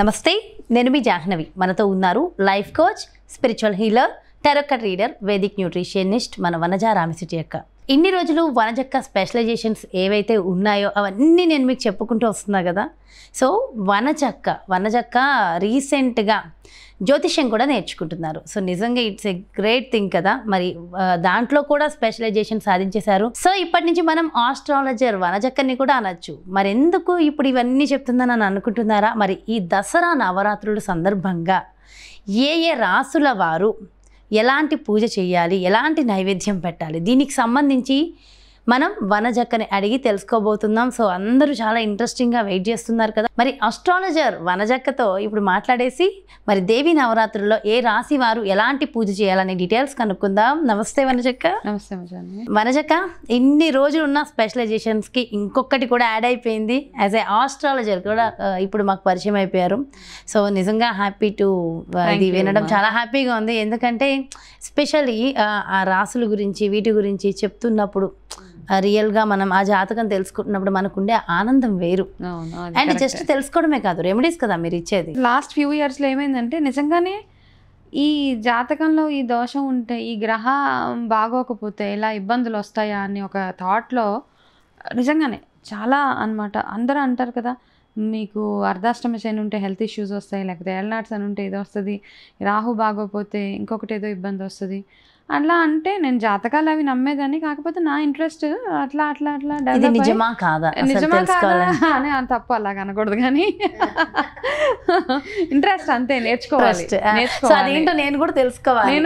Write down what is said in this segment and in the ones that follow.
నమస్తే నేను మీ జాహ్నవి మనతో ఉన్నారు life coach spiritual healer tarot card reader Vedic nutritionist మన వనజా రామిసిటి యొక్క ఇన్ని రోజులు వనజక్క స్పెషలైజేషన్స్ ఏవైతే ఉన్నాయో అవన్నీ నేను మీకు చెప్పుకుంటూ వస్తున్నా కదా సో వనజక్క వనజక్క రీసెంట్గా జ్యోతిష్యం కూడా నేర్చుకుంటున్నారు సో నిజంగా ఇట్స్ ఏ గ్రేట్ థింగ్ కదా మరి దాంట్లో కూడా స్పెషలైజేషన్ సాధించేశారు సో ఇప్పటి నుంచి మనం ఆస్ట్రాలజర్ వనజక్కని కూడా అనొచ్చు మరి ఎందుకు ఇప్పుడు ఇవన్నీ చెప్తుందని అని అనుకుంటున్నారా మరి ఈ దసరా నవరాత్రుల సందర్భంగా ఏ ఏ రాసుల వారు ఎలాంటి పూజ చేయాలి ఎలాంటి నైవేద్యం పెట్టాలి దీనికి సంబంధించి మనం వనజక్కని అడిగి తెలుసుకోబోతున్నాం సో అందరూ చాలా ఇంట్రెస్టింగ్గా వెయిట్ చేస్తున్నారు కదా మరి అస్ట్రాలజర్ వనజక్కతో ఇప్పుడు మాట్లాడేసి మరి దేవి నవరాత్రుల్లో ఏ రాశి వారు ఎలాంటి పూజ చేయాలనే డీటెయిల్స్ కనుక్కుందాం నమస్తే వనజక్క నమస్తే వనజక్క ఇన్ని రోజులు ఉన్న స్పెషలైజేషన్స్కి ఇంకొకటి కూడా యాడ్ అయిపోయింది యాజ్ ఏ ఆస్ట్రాలజర్ కూడా ఇప్పుడు మాకు పరిచయం అయిపోయారు సో నిజంగా హ్యాపీ టు ఇది వినడం చాలా హ్యాపీగా ఉంది ఎందుకంటే స్పెషల్లీ ఆ రాసుల గురించి వీటి గురించి చెప్తున్నప్పుడు రియల్గా మనం ఆ జాతకం తెలుసుకుంటున్నప్పుడు మనకుండే ఆనందం వేరు అండ్ జస్ట్ తెలుసుకోవడమే కాదు రెమెడీస్ కదా మీరు ఇచ్చేది లాస్ట్ ఫ్యూ ఇయర్స్లో ఏమైందంటే నిజంగానే ఈ జాతకంలో ఈ దోషం ఉంటే ఈ గ్రహ బాగోకపోతే ఇలా ఇబ్బందులు వస్తాయా అని ఒక థాట్లో నిజంగానే చాలా అనమాట అందరూ అంటారు కదా మీకు అర్ధాష్టమ శని ఉంటే హెల్త్ ఇష్యూస్ వస్తాయి లేకపోతే ఎల్నాట్స్ అని ఉంటే ఏదో వస్తుంది రాహు బాగోపోతే ఇంకొకటి ఏదో ఇబ్బంది వస్తుంది అట్లా అంటే నేను జాతకాలు అవి నమ్మేదాన్ని కాకపోతే నా ఇంట్రెస్ట్ అట్లా అట్లా అట్లా నిజమా కాదా నిజమా కాదా అని తప్పు అలా అనకూడదు కానీ ఇంట్రెస్ట్ అంతే నేర్చుకోవాలి నేను కూడా తెలుసుకోవాలి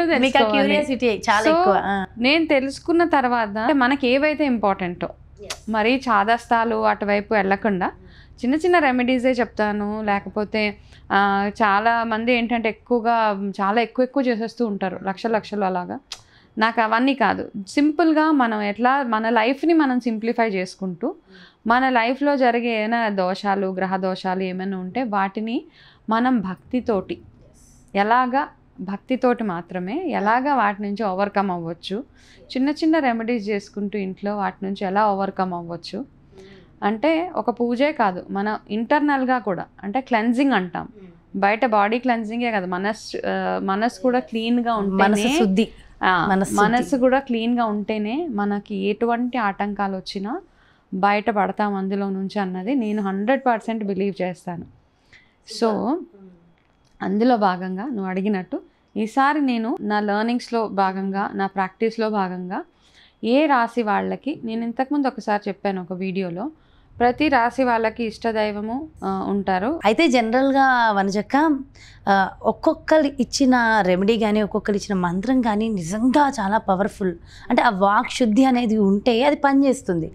నేను తెలుసుకున్న తర్వాత మనకి ఏవైతే ఇంపార్టెంటో మరి చాదస్తాలు అటువైపు వెళ్ళకుండా చిన్న చిన్న రెమెడీసే చెప్తాను లేకపోతే చాలా మంది ఏంటంటే ఎక్కువగా చాలా ఎక్కువ ఎక్కువ చేసేస్తూ ఉంటారు లక్ష లక్షలు అలాగా నాకు అవన్నీ కాదు సింపుల్గా మనం ఎట్లా మన లైఫ్ని మనం సింప్లిఫై చేసుకుంటూ మన లైఫ్లో జరిగే ఏమైనా దోషాలు గ్రహ దోషాలు ఏమైనా ఉంటే వాటిని మనం భక్తితోటి ఎలాగా భక్తితోటి మాత్రమే ఎలాగా వాటి నుంచి ఓవర్కమ్ అవ్వచ్చు చిన్న చిన్న రెమెడీస్ చేసుకుంటూ ఇంట్లో వాటి నుంచి ఎలా ఓవర్కమ్ అవ్వచ్చు అంటే ఒక పూజే కాదు మన ఇంటర్నల్గా కూడా అంటే క్లెన్జింగ్ అంటాం బయట బాడీ క్లెన్జింగే కదా మనస్సు మనస్సు కూడా క్లీన్గా ఉంటుంది శుద్ధి మనస్సు కూడా క్లీన్గా ఉంటేనే మనకి ఎటువంటి ఆటంకాలు వచ్చినా బయట పడతాం అందులో నుంచి అన్నది నేను హండ్రెడ్ పర్సెంట్ బిలీవ్ చేస్తాను సో అందులో భాగంగా నువ్వు అడిగినట్టు ఈసారి నేను నా లెర్నింగ్స్లో భాగంగా నా ప్రాక్టీస్లో భాగంగా ఏ రాశి వాళ్ళకి నేను ఇంతకుముందు ఒకసారి చెప్పాను ఒక వీడియోలో ప్రతి రాశి వాళ్ళకి ఇష్టదైవము ఉంటారు అయితే జనరల్గా వనజక్క ఒక్కొక్కరు ఇచ్చిన రెమెడీ కానీ ఒక్కొక్కరు ఇచ్చిన మంత్రం కానీ నిజంగా చాలా పవర్ఫుల్ అంటే ఆ వాక్ శుద్ధి అనేది ఉంటే అది పనిచేస్తుంది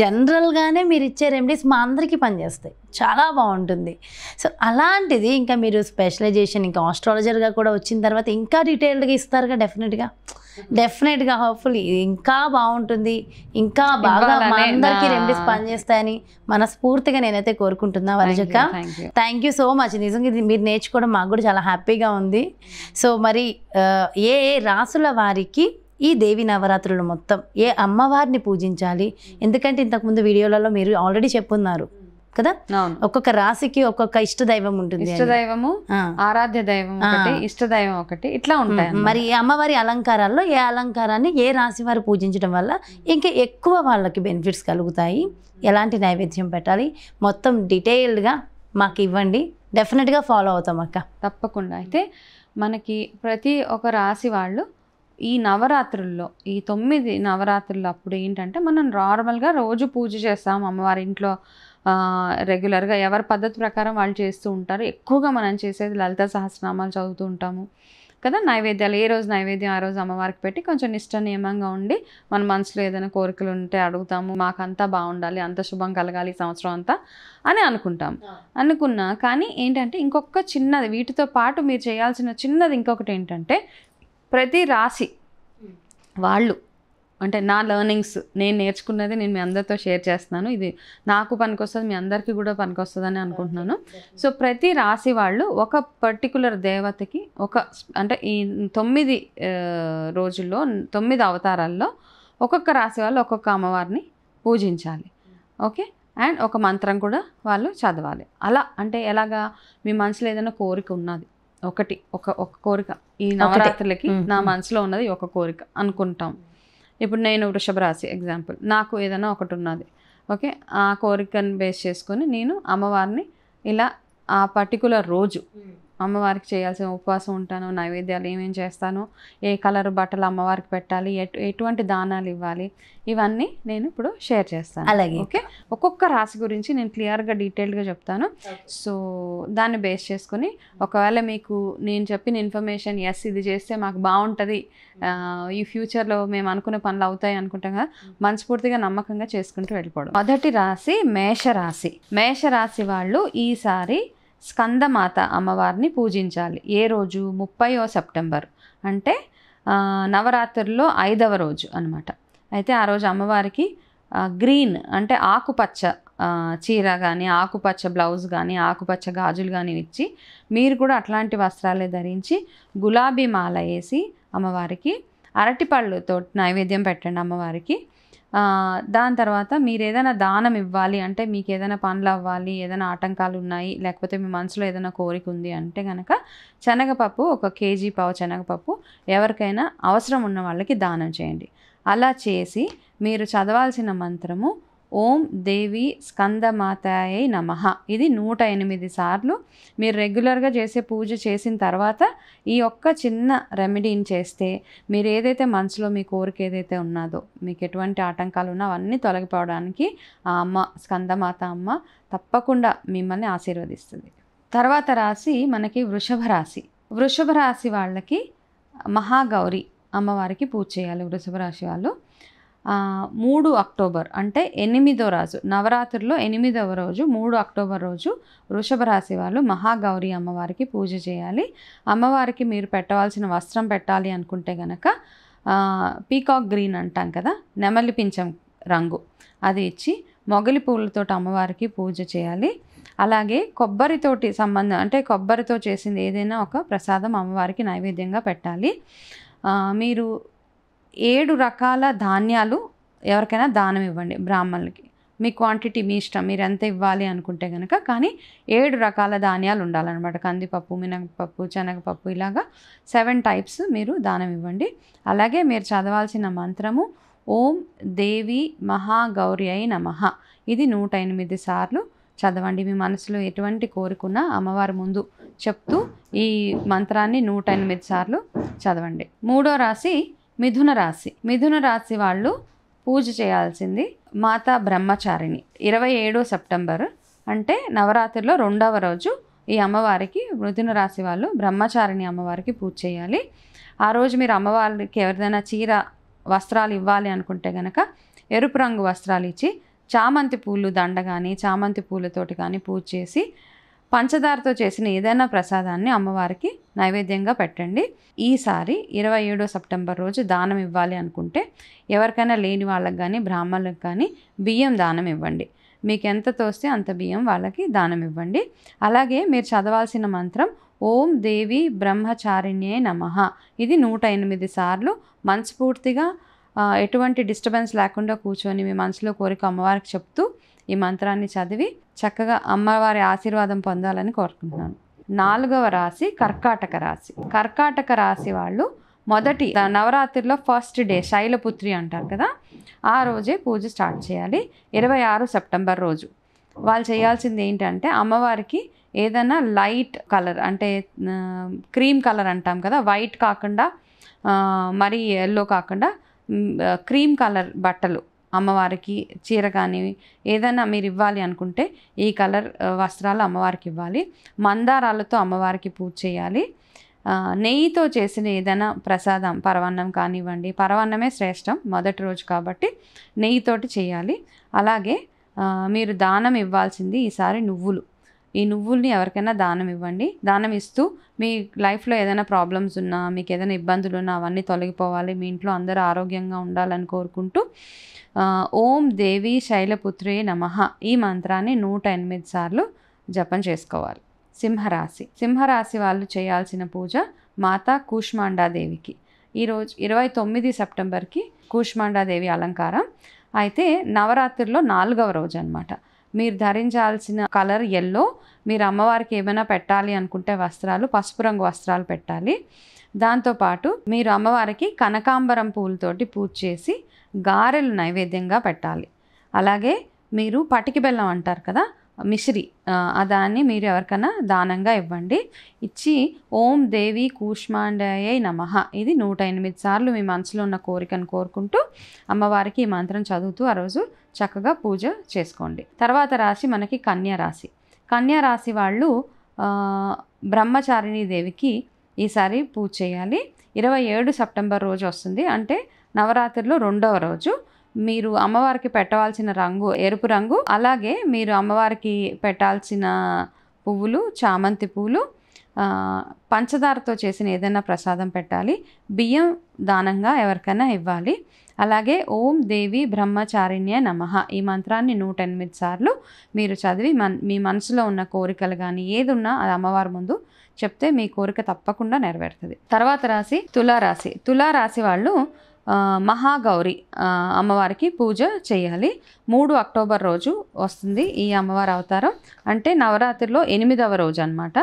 జనరల్గానే మీరు ఇచ్చే రెమెడీస్ మా అందరికీ పనిచేస్తాయి చాలా బాగుంటుంది సో అలాంటిది ఇంకా మీరు స్పెషలైజేషన్ ఇంకా ఆస్ట్రాలజర్గా కూడా వచ్చిన తర్వాత ఇంకా డీటెయిల్డ్గా ఇస్తారుగా డెఫినెట్గా డెఫినెట్గా mm-hmm. హోప్ఫుల్ ఇంకా బాగుంటుంది ఇంకా బాగా మా అందరికీ రెమెడీస్ పనిచేస్తాయని మనస్ఫూర్తిగా నేనైతే కోరుకుంటున్నా వరజక్క థ్యాంక్ యూ సో మచ్ నిజంగా ఇది మీరు నేర్చుకోవడం మాకు కూడా చాలా హ్యాపీగా ఉంది సో మరి ఏ ఏ రాసుల వారికి ఈ దేవి నవరాత్రులు మొత్తం ఏ అమ్మవారిని పూజించాలి ఎందుకంటే ఇంతకుముందు వీడియోలలో మీరు ఆల్రెడీ చెప్పున్నారు కదా ఒక్కొక్క రాశికి ఒక్కొక్క ఇష్ట దైవం ఉంటుంది ఇష్ట దైవము ఆరాధ్య దైవం ఒకటి ఇష్ట దైవం ఒకటి ఇట్లా ఉంటాయి మరి అమ్మవారి అలంకారాల్లో ఏ అలంకారాన్ని ఏ రాశి వారు పూజించడం వల్ల ఇంకా ఎక్కువ వాళ్ళకి బెనిఫిట్స్ కలుగుతాయి ఎలాంటి నైవేద్యం పెట్టాలి మొత్తం డీటెయిల్డ్గా మాకు ఇవ్వండి డెఫినెట్గా ఫాలో అవుతాం అక్క తప్పకుండా అయితే మనకి ప్రతి ఒక రాశి వాళ్ళు ఈ నవరాత్రుల్లో ఈ తొమ్మిది నవరాత్రుల్లో అప్పుడు ఏంటంటే మనం నార్మల్గా రోజు పూజ చేస్తాం అమ్మవారి ఇంట్లో రెగ్యులర్గా ఎవరి పద్ధతి ప్రకారం వాళ్ళు చేస్తూ ఉంటారు ఎక్కువగా మనం చేసేది లలిత సహస్రనామాలు చదువుతూ ఉంటాము కదా నైవేద్యాలు ఏ రోజు నైవేద్యం ఆ రోజు అమ్మవారికి పెట్టి కొంచెం నిష్ట నియమంగా ఉండి మన మనసులో ఏదైనా కోరికలు ఉంటే అడుగుతాము మాకంతా బాగుండాలి అంత శుభం కలగాలి సంవత్సరం అంతా అని అనుకుంటాం అనుకున్నా కానీ ఏంటంటే ఇంకొక చిన్నది వీటితో పాటు మీరు చేయాల్సిన చిన్నది ఇంకొకటి ఏంటంటే ప్రతి రాశి వాళ్ళు అంటే నా లెర్నింగ్స్ నేను నేర్చుకున్నది నేను మీ అందరితో షేర్ చేస్తున్నాను ఇది నాకు పనికొస్తుంది మీ అందరికీ కూడా పనికొస్తుందని అనుకుంటున్నాను సో ప్రతి రాశి వాళ్ళు ఒక పర్టికులర్ దేవతకి ఒక అంటే ఈ తొమ్మిది రోజుల్లో తొమ్మిది అవతారాల్లో ఒక్కొక్క రాశి వాళ్ళు ఒక్కొక్క అమ్మవారిని పూజించాలి ఓకే అండ్ ఒక మంత్రం కూడా వాళ్ళు చదవాలి అలా అంటే ఎలాగా మీ మనసులో ఏదైనా కోరిక ఉన్నది ఒకటి ఒక ఒక కోరిక ఈ నవరాత్రులకి నా మనసులో ఉన్నది ఒక కోరిక అనుకుంటాం ఇప్పుడు నేను వృషభ రాశి ఎగ్జాంపుల్ నాకు ఏదైనా ఒకటి ఉన్నది ఓకే ఆ కోరికను బేస్ చేసుకొని నేను అమ్మవారిని ఇలా ఆ పర్టికులర్ రోజు అమ్మవారికి చేయాల్సిన ఉపవాసం ఉంటాను నైవేద్యాలు ఏమేమి చేస్తాను ఏ కలర్ బట్టలు అమ్మవారికి పెట్టాలి ఎటు ఎటువంటి దానాలు ఇవ్వాలి ఇవన్నీ నేను ఇప్పుడు షేర్ చేస్తాను అలాగే ఓకే ఒక్కొక్క రాశి గురించి నేను క్లియర్గా డీటెయిల్డ్గా చెప్తాను సో దాన్ని బేస్ చేసుకుని ఒకవేళ మీకు నేను చెప్పిన ఇన్ఫర్మేషన్ ఎస్ ఇది చేస్తే మాకు బాగుంటుంది ఈ ఫ్యూచర్లో మేము అనుకునే పనులు అవుతాయి అనుకుంటాం కదా మనస్ఫూర్తిగా నమ్మకంగా చేసుకుంటూ వెళ్ళిపోవడం మొదటి రాశి మేషరాశి మేషరాశి వాళ్ళు ఈసారి స్కందమాత అమ్మవారిని పూజించాలి ఏ రోజు ముప్పైవ సెప్టెంబర్ అంటే నవరాత్రుల్లో ఐదవ రోజు అనమాట అయితే ఆ రోజు అమ్మవారికి గ్రీన్ అంటే ఆకుపచ్చ చీర కానీ ఆకుపచ్చ బ్లౌజ్ కానీ ఆకుపచ్చ గాజులు కానీ ఇచ్చి మీరు కూడా అట్లాంటి వస్త్రాలే ధరించి గులాబీ మాల వేసి అమ్మవారికి అరటిపళ్ళుతో నైవేద్యం పెట్టండి అమ్మవారికి దాని తర్వాత మీరు ఏదైనా దానం ఇవ్వాలి అంటే మీకు ఏదైనా పనులు అవ్వాలి ఏదైనా ఆటంకాలు ఉన్నాయి లేకపోతే మీ మనసులో ఏదైనా కోరిక ఉంది అంటే కనుక శనగపప్పు ఒక కేజీ పావు శనగపప్పు ఎవరికైనా అవసరం ఉన్న వాళ్ళకి దానం చేయండి అలా చేసి మీరు చదవాల్సిన మంత్రము ఓం దేవి స్కందమాతాయై నమ ఇది నూట ఎనిమిది సార్లు మీరు రెగ్యులర్గా చేసే పూజ చేసిన తర్వాత ఈ ఒక్క చిన్న రెమెడీని చేస్తే మీరు ఏదైతే మనసులో మీ కోరిక ఏదైతే ఉన్నదో మీకు ఎటువంటి ఆటంకాలు ఉన్నా అవన్నీ తొలగిపోవడానికి ఆ అమ్మ స్కందమాత అమ్మ తప్పకుండా మిమ్మల్ని ఆశీర్వదిస్తుంది తర్వాత రాశి మనకి వృషభ రాశి వృషభ రాశి వాళ్ళకి మహాగౌరి అమ్మవారికి పూజ చేయాలి వృషభ రాశి వాళ్ళు మూడు అక్టోబర్ అంటే ఎనిమిదో రాజు నవరాత్రుల్లో ఎనిమిదవ రోజు మూడు అక్టోబర్ రోజు వృషభ రాశి వాళ్ళు మహాగౌరి అమ్మవారికి పూజ చేయాలి అమ్మవారికి మీరు పెట్టవలసిన వస్త్రం పెట్టాలి అనుకుంటే గనక పీకాక్ గ్రీన్ అంటాం కదా నెమలి పింఛం రంగు అది ఇచ్చి మొగలి పూలతో అమ్మవారికి పూజ చేయాలి అలాగే కొబ్బరితోటి సంబంధం అంటే కొబ్బరితో చేసింది ఏదైనా ఒక ప్రసాదం అమ్మవారికి నైవేద్యంగా పెట్టాలి మీరు ఏడు రకాల ధాన్యాలు ఎవరికైనా దానం ఇవ్వండి బ్రాహ్మణులకి మీ క్వాంటిటీ మీ ఇష్టం మీరు ఎంత ఇవ్వాలి అనుకుంటే కనుక కానీ ఏడు రకాల ధాన్యాలు ఉండాలన్నమాట కందిపప్పు మినగపప్పు శనగపప్పు ఇలాగా సెవెన్ టైప్స్ మీరు దానం ఇవ్వండి అలాగే మీరు చదవాల్సిన మంత్రము ఓం దేవి మహాగౌరి అయి నమ ఇది నూట ఎనిమిది సార్లు చదవండి మీ మనసులో ఎటువంటి కోరికున్నా అమ్మవారి ముందు చెప్తూ ఈ మంత్రాన్ని నూట ఎనిమిది సార్లు చదవండి మూడో రాశి మిథున రాశి మిథున రాశి వాళ్ళు పూజ చేయాల్సింది మాతా బ్రహ్మచారిణి ఇరవై ఏడు సెప్టెంబర్ అంటే నవరాత్రిలో రెండవ రోజు ఈ అమ్మవారికి మిథున రాశి వాళ్ళు బ్రహ్మచారిణి అమ్మవారికి పూజ చేయాలి ఆ రోజు మీరు అమ్మవారికి ఎవరిదైనా చీర వస్త్రాలు ఇవ్వాలి అనుకుంటే కనుక ఎరుపు రంగు వస్త్రాలు ఇచ్చి చామంతి పూలు దండ కానీ చామంతి పూలతోటి కానీ పూజ చేసి పంచదారతో చేసిన ఏదైనా ప్రసాదాన్ని అమ్మవారికి నైవేద్యంగా పెట్టండి ఈసారి ఇరవై ఏడో సెప్టెంబర్ రోజు దానం ఇవ్వాలి అనుకుంటే ఎవరికైనా లేని వాళ్ళకి కానీ బ్రాహ్మణులకు కానీ బియ్యం దానం ఇవ్వండి మీకు ఎంత తోస్తే అంత బియ్యం వాళ్ళకి దానం ఇవ్వండి అలాగే మీరు చదవాల్సిన మంత్రం ఓం దేవి బ్రహ్మచారిణ్యే నమ ఇది నూట ఎనిమిది సార్లు మనస్ఫూర్తిగా ఎటువంటి డిస్టర్బెన్స్ లేకుండా కూర్చొని మీ మనసులో కోరిక అమ్మవారికి చెప్తూ ఈ మంత్రాన్ని చదివి చక్కగా అమ్మవారి ఆశీర్వాదం పొందాలని కోరుకుంటున్నాను నాలుగవ రాశి కర్కాటక రాశి కర్కాటక రాశి వాళ్ళు మొదటి నవరాత్రిలో ఫస్ట్ డే శైలపుత్రి అంటారు కదా ఆ రోజే పూజ స్టార్ట్ చేయాలి ఇరవై ఆరు సెప్టెంబర్ రోజు వాళ్ళు చేయాల్సింది ఏంటంటే అమ్మవారికి ఏదైనా లైట్ కలర్ అంటే క్రీమ్ కలర్ అంటాం కదా వైట్ కాకుండా మరీ ఎల్లో కాకుండా క్రీమ్ కలర్ బట్టలు అమ్మవారికి చీర కానీ ఏదైనా మీరు ఇవ్వాలి అనుకుంటే ఈ కలర్ వస్త్రాలు అమ్మవారికి ఇవ్వాలి మందారాలతో అమ్మవారికి పూజ చేయాలి నెయ్యితో చేసిన ఏదైనా ప్రసాదం పరవన్నం కానివ్వండి పరవన్నమే శ్రేష్టం మొదటి రోజు కాబట్టి నెయ్యితోటి చేయాలి అలాగే మీరు దానం ఇవ్వాల్సింది ఈసారి నువ్వులు ఈ నువ్వుల్ని ఎవరికైనా దానం ఇవ్వండి దానం ఇస్తూ మీ లైఫ్లో ఏదైనా ప్రాబ్లమ్స్ ఉన్నా మీకు ఏదైనా ఇబ్బందులు ఉన్నా అవన్నీ తొలగిపోవాలి మీ ఇంట్లో అందరూ ఆరోగ్యంగా ఉండాలని కోరుకుంటూ ఓం దేవి శైలపుత్రి నమ ఈ మంత్రాన్ని నూట ఎనిమిది సార్లు జపం చేసుకోవాలి సింహరాశి సింహరాశి వాళ్ళు చేయాల్సిన పూజ మాతా కూష్మాండాదేవికి ఈరోజు ఇరవై తొమ్మిది సెప్టెంబర్కి కూష్మాండాదేవి అలంకారం అయితే నవరాత్రిలో నాలుగవ రోజు అనమాట మీరు ధరించాల్సిన కలర్ ఎల్లో మీరు అమ్మవారికి ఏమైనా పెట్టాలి అనుకుంటే వస్త్రాలు పసుపు రంగు వస్త్రాలు పెట్టాలి దాంతోపాటు మీరు అమ్మవారికి కనకాంబరం పూలతోటి పూజ చేసి గారెలు నైవేద్యంగా పెట్టాలి అలాగే మీరు పటికి బెల్లం అంటారు కదా మిశ్రి ఆ దాన్ని మీరు ఎవరికైనా దానంగా ఇవ్వండి ఇచ్చి ఓం దేవి కూష్మాండయ్య నమ ఇది నూట ఎనిమిది సార్లు మీ మనసులో ఉన్న కోరికను కోరుకుంటూ అమ్మవారికి ఈ మంత్రం చదువుతూ ఆ రోజు చక్కగా పూజ చేసుకోండి తర్వాత రాశి మనకి కన్యా రాశి కన్యా రాశి వాళ్ళు బ్రహ్మచారిణి దేవికి ఈసారి పూజ చేయాలి ఇరవై ఏడు సెప్టెంబర్ రోజు వస్తుంది అంటే నవరాత్రిలో రెండవ రోజు మీరు అమ్మవారికి పెట్టవలసిన రంగు ఎరుపు రంగు అలాగే మీరు అమ్మవారికి పెట్టాల్సిన పువ్వులు చామంతి పువ్వులు పంచదారతో చేసిన ఏదైనా ప్రసాదం పెట్టాలి బియ్యం దానంగా ఎవరికైనా ఇవ్వాలి అలాగే ఓం దేవి బ్రహ్మచారిణ్య నమ ఈ మంత్రాన్ని నూట ఎనిమిది సార్లు మీరు చదివి మన్ మీ మనసులో ఉన్న కోరికలు కానీ ఏది ఉన్నా అది అమ్మవారి ముందు చెప్తే మీ కోరిక తప్పకుండా నెరవేరుతుంది తర్వాత రాశి తులారాశి తులారాశి వాళ్ళు మహాగౌరి అమ్మవారికి పూజ చేయాలి మూడు అక్టోబర్ రోజు వస్తుంది ఈ అమ్మవారి అవతారం అంటే నవరాత్రిలో ఎనిమిదవ రోజు అనమాట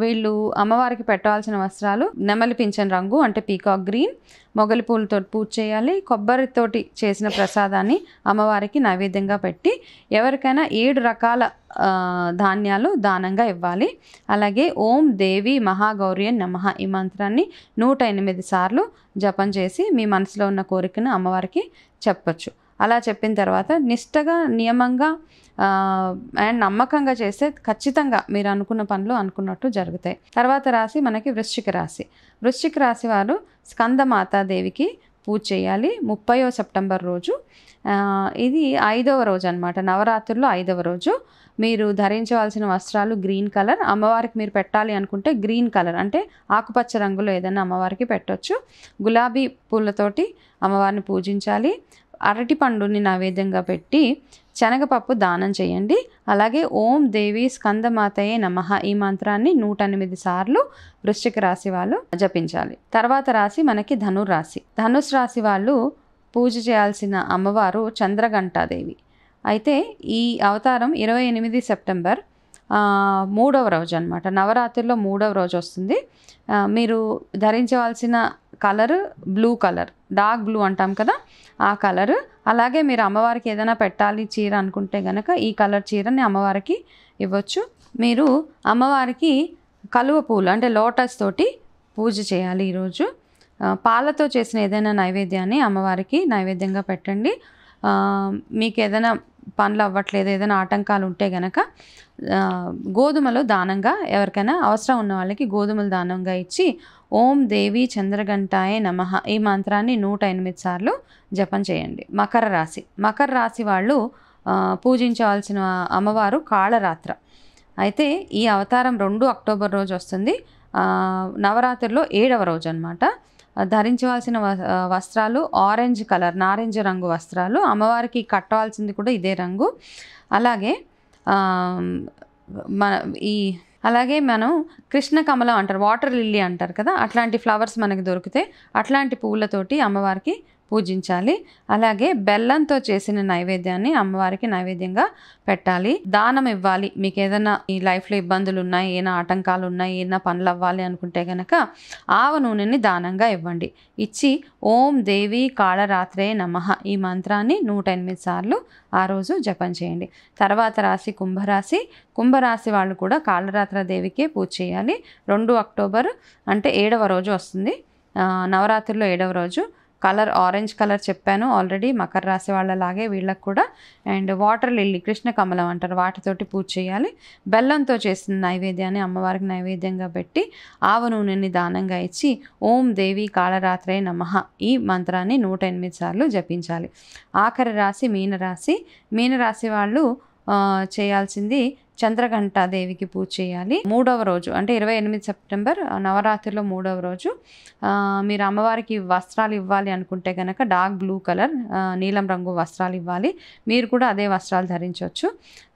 వీళ్ళు అమ్మవారికి పెట్టాల్సిన వస్త్రాలు నెమలి పింఛన్ రంగు అంటే పీకాక్ గ్రీన్ మొగలి పూలతో పూజ చేయాలి కొబ్బరితోటి చేసిన ప్రసాదాన్ని అమ్మవారికి నైవేద్యంగా పెట్టి ఎవరికైనా ఏడు రకాల ధాన్యాలు దానంగా ఇవ్వాలి అలాగే ఓం దేవి మహాగౌరి అని నమ ఈ మంత్రాన్ని నూట ఎనిమిది సార్లు జపం చేసి మీ మనసులో ఉన్న కోరికను అమ్మవారికి చెప్పచ్చు అలా చెప్పిన తర్వాత నిష్టగా నియమంగా అండ్ నమ్మకంగా చేస్తే ఖచ్చితంగా మీరు అనుకున్న పనులు అనుకున్నట్టు జరుగుతాయి తర్వాత రాశి మనకి వృశ్చిక రాశి వృశ్చిక రాశి వారు స్కందమాతాదేవికి పూజ చేయాలి ముప్పయో సెప్టెంబర్ రోజు ఇది ఐదవ రోజు అనమాట నవరాత్రుల్లో ఐదవ రోజు మీరు ధరించవలసిన వస్త్రాలు గ్రీన్ కలర్ అమ్మవారికి మీరు పెట్టాలి అనుకుంటే గ్రీన్ కలర్ అంటే ఆకుపచ్చ రంగులో ఏదైనా అమ్మవారికి పెట్టవచ్చు గులాబీ పూలతోటి అమ్మవారిని పూజించాలి అరటిపండుని నైవేద్యంగా పెట్టి శనగపప్పు దానం చేయండి అలాగే ఓం దేవి స్కందమాతయే నమ ఈ మంత్రాన్ని నూట ఎనిమిది సార్లు వృశ్చిక రాశి వాళ్ళు జపించాలి తర్వాత రాశి మనకి ధనుర్రాశి ధనుస్ రాశి వాళ్ళు పూజ చేయాల్సిన అమ్మవారు చంద్రఘంటాదేవి అయితే ఈ అవతారం ఇరవై ఎనిమిది సెప్టెంబర్ మూడవ రోజు అనమాట నవరాత్రిలో మూడవ రోజు వస్తుంది మీరు ధరించవలసిన colour blue colour dark blue అంటాం కదా ఆ కలర్ అలాగే మీరు అమ్మవారికి ఏదైనా పెట్టాలి చీర అనుకుంటే కనుక ఈ కలర్ చీరని అమ్మవారికి ఇవ్వచ్చు మీరు అమ్మవారికి కలువ పూలు అంటే లోటస్ తోటి పూజ చేయాలి ఈరోజు పాలతో చేసిన ఏదైనా నైవేద్యాన్ని అమ్మవారికి నైవేద్యంగా పెట్టండి మీకు ఏదైనా పనులు అవ్వట్లేదు ఏదైనా ఆటంకాలు ఉంటే గనక గోధుమలు దానంగా ఎవరికైనా అవసరం ఉన్న వాళ్ళకి గోధుమలు దానంగా ఇచ్చి ఓం దేవి చంద్రగంటాయ నమ ఈ మంత్రాన్ని నూట ఎనిమిది సార్లు జపం చేయండి మకర రాశి మకర రాశి వాళ్ళు పూజించవలసిన అమ్మవారు కాళరాత్ర అయితే ఈ అవతారం రెండు అక్టోబర్ రోజు వస్తుంది నవరాత్రిలో ఏడవ రోజు అనమాట ధరించవలసిన వస్త్రాలు ఆరెంజ్ కలర్ నారింజ రంగు వస్త్రాలు అమ్మవారికి కట్టవలసింది కూడా ఇదే రంగు అలాగే మన ఈ అలాగే మనం కృష్ణ కమలం అంటారు వాటర్ లిల్లీ అంటారు కదా అట్లాంటి ఫ్లవర్స్ మనకి దొరికితే అట్లాంటి పువ్వులతోటి అమ్మవారికి పూజించాలి అలాగే బెల్లంతో చేసిన నైవేద్యాన్ని అమ్మవారికి నైవేద్యంగా పెట్టాలి దానం ఇవ్వాలి మీకు ఏదైనా ఈ లైఫ్లో ఇబ్బందులు ఉన్నాయి ఏమైనా ఆటంకాలు ఉన్నాయి ఏమైనా పనులు అవ్వాలి అనుకుంటే కనుక ఆవ నూనెని దానంగా ఇవ్వండి ఇచ్చి ఓం దేవి కాళరాత్రే నమ ఈ మంత్రాన్ని నూట ఎనిమిది సార్లు ఆ రోజు జపం చేయండి తర్వాత రాశి కుంభరాశి కుంభరాశి వాళ్ళు కూడా కాళరాత్ర దేవికే పూజ చేయాలి రెండు అక్టోబర్ అంటే ఏడవ రోజు వస్తుంది నవరాత్రిలో ఏడవ రోజు కలర్ ఆరెంజ్ కలర్ చెప్పాను ఆల్రెడీ మకర రాశి వాళ్ళలాగే వీళ్ళకు కూడా అండ్ వాటర్ లిల్లీ కృష్ణ కమలం అంటారు వాటితోటి పూజ చేయాలి బెల్లంతో చేసిన నైవేద్యాన్ని అమ్మవారికి నైవేద్యంగా పెట్టి ఆవ నూనెని దానంగా ఇచ్చి ఓం దేవి కాళరాత్రే నమ ఈ మంత్రాన్ని నూట ఎనిమిది సార్లు జపించాలి ఆఖరి రాశి మీనరాశి మీనరాశి వాళ్ళు చేయాల్సింది దేవికి పూజ చేయాలి మూడవ రోజు అంటే ఇరవై ఎనిమిది సెప్టెంబర్ నవరాత్రిలో మూడవ రోజు మీరు అమ్మవారికి వస్త్రాలు ఇవ్వాలి అనుకుంటే కనుక డార్క్ బ్లూ కలర్ నీలం రంగు వస్త్రాలు ఇవ్వాలి మీరు కూడా అదే వస్త్రాలు ధరించవచ్చు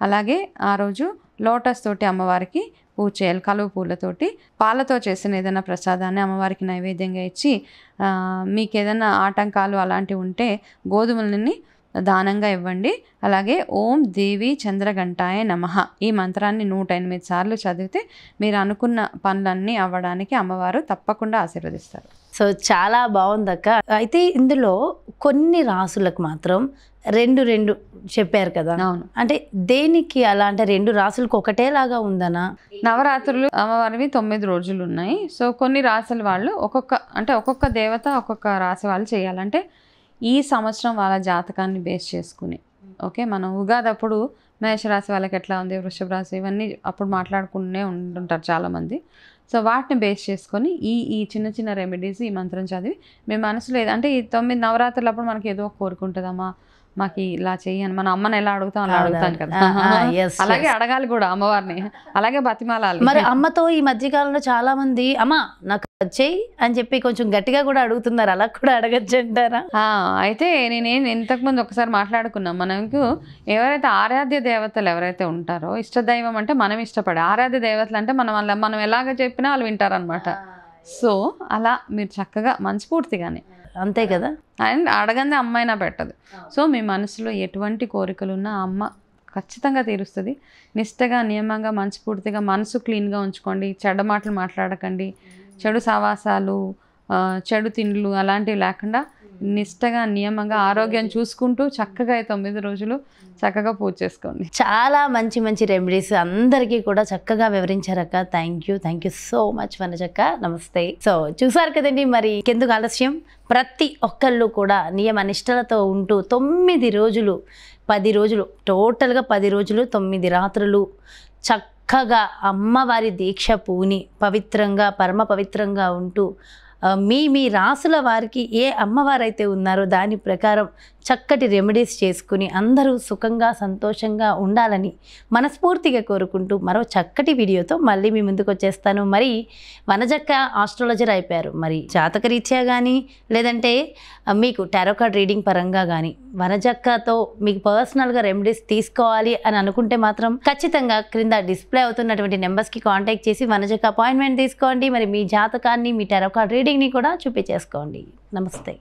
అలాగే ఆ రోజు లోటస్ తోటి అమ్మవారికి పూజ చేయాలి కలువ పూలతోటి పాలతో చేసిన ఏదైనా ప్రసాదాన్ని అమ్మవారికి నైవేద్యంగా ఇచ్చి మీకు ఏదైనా ఆటంకాలు అలాంటివి ఉంటే గోధుమలని దానంగా ఇవ్వండి అలాగే ఓం దేవి చంద్రగంటాయ నమ ఈ మంత్రాన్ని నూట ఎనిమిది సార్లు చదివితే మీరు అనుకున్న పనులన్నీ అవ్వడానికి అమ్మవారు తప్పకుండా ఆశీర్వదిస్తారు సో చాలా బాగుందక్క అయితే ఇందులో కొన్ని రాసులకు మాత్రం రెండు రెండు చెప్పారు కదా అవును అంటే దేనికి అలా అంటే రెండు రాసులకు ఒకటేలాగా ఉందనా నవరాత్రులు అమ్మవారివి తొమ్మిది రోజులు ఉన్నాయి సో కొన్ని రాసుల వాళ్ళు ఒక్కొక్క అంటే ఒక్కొక్క దేవత ఒక్కొక్క రాశి వాళ్ళు చేయాలంటే ఈ సంవత్సరం వాళ్ళ జాతకాన్ని బేస్ చేసుకుని ఓకే మనం ఉగాది అప్పుడు మేషరాశి వాళ్ళకి ఎట్లా ఉంది వృషభ రాశి ఇవన్నీ అప్పుడు మాట్లాడుకునే ఉంటుంటారు చాలామంది సో వాటిని బేస్ చేసుకొని ఈ ఈ చిన్న చిన్న రెమెడీస్ ఈ మంత్రం చదివి మీ మనసులో ఏదంటే ఈ తొమ్మిది నవరాత్రులప్పుడు మనకి ఏదో కోరుకుంటుందమ్మా మాకు ఇలా అని మన అమ్మని ఎలా అడుగుతాం అలా అడుగుతాను కదా అలాగే అడగాలి కూడా అమ్మవారిని అలాగే బతిమాలాలి మరి అమ్మతో ఈ మధ్యకాలంలో చాలా మంది అమ్మ నాకు చెయ్యి అని చెప్పి కొంచెం గట్టిగా కూడా అడుగుతున్నారు అలా కూడా అడగచ్చు అంటారా అయితే నేనేం ముందు ఒకసారి మాట్లాడుకున్నాం మనకు ఎవరైతే ఆరాధ్య దేవతలు ఎవరైతే ఉంటారో ఇష్ట దైవం అంటే మనం ఇష్టపడే ఆరాధ్య దేవతలు అంటే మనం మనం ఎలాగ చెప్పినా వాళ్ళు వింటారనమాట సో అలా మీరు చక్కగా మనస్ఫూర్తిగానే అంతే కదా అండ్ అడగందే అమ్మాయినా పెట్టదు సో మీ మనసులో ఎటువంటి కోరికలు ఉన్నా అమ్మ ఖచ్చితంగా తీరుస్తుంది నిష్టగా నియమంగా పూర్తిగా మనసు క్లీన్గా ఉంచుకోండి చెడ్డ మాటలు మాట్లాడకండి చెడు సావాసాలు చెడు తిండ్లు అలాంటివి లేకుండా నిష్టగా నియమంగా ఆరోగ్యం చూసుకుంటూ చక్కగా తొమ్మిది రోజులు చక్కగా పూజ చేసుకోండి చాలా మంచి మంచి రెమెడీస్ అందరికీ కూడా చక్కగా వివరించారక్క thank you thank you so much వనజక్క నమస్తే సో చూసారు కదండి మరి ఎందుకు ఆలస్యం ప్రతి ఒక్కళ్ళు కూడా నియమ నిష్టలతో ఉంటూ తొమ్మిది రోజులు పది రోజులు టోటల్గా పది రోజులు తొమ్మిది రాత్రులు చక్కగా అమ్మవారి దీక్ష పూని పవిత్రంగా పరమ పవిత్రంగా ఉంటూ మీ మీ రాసుల వారికి ఏ అమ్మవారైతే ఉన్నారో దాని ప్రకారం చక్కటి రెమెడీస్ చేసుకుని అందరూ సుఖంగా సంతోషంగా ఉండాలని మనస్ఫూర్తిగా కోరుకుంటూ మరో చక్కటి వీడియోతో మళ్ళీ మీ ముందుకు వచ్చేస్తాను మరి వనజక్క ఆస్ట్రాలజర్ అయిపోయారు మరి జాతకరీత్యా కానీ లేదంటే మీకు టారో కార్డ్ రీడింగ్ పరంగా కానీ వనజక్కతో మీకు పర్సనల్గా రెమెడీస్ తీసుకోవాలి అని అనుకుంటే మాత్రం ఖచ్చితంగా క్రింద డిస్ప్లే అవుతున్నటువంటి నెంబర్స్కి కాంటాక్ట్ చేసి వనజక్క అపాయింట్మెంట్ తీసుకోండి మరి మీ జాతకాన్ని మీ టారో కార్డ్ రీడింగ్ని కూడా చూపించేసుకోండి నమస్తే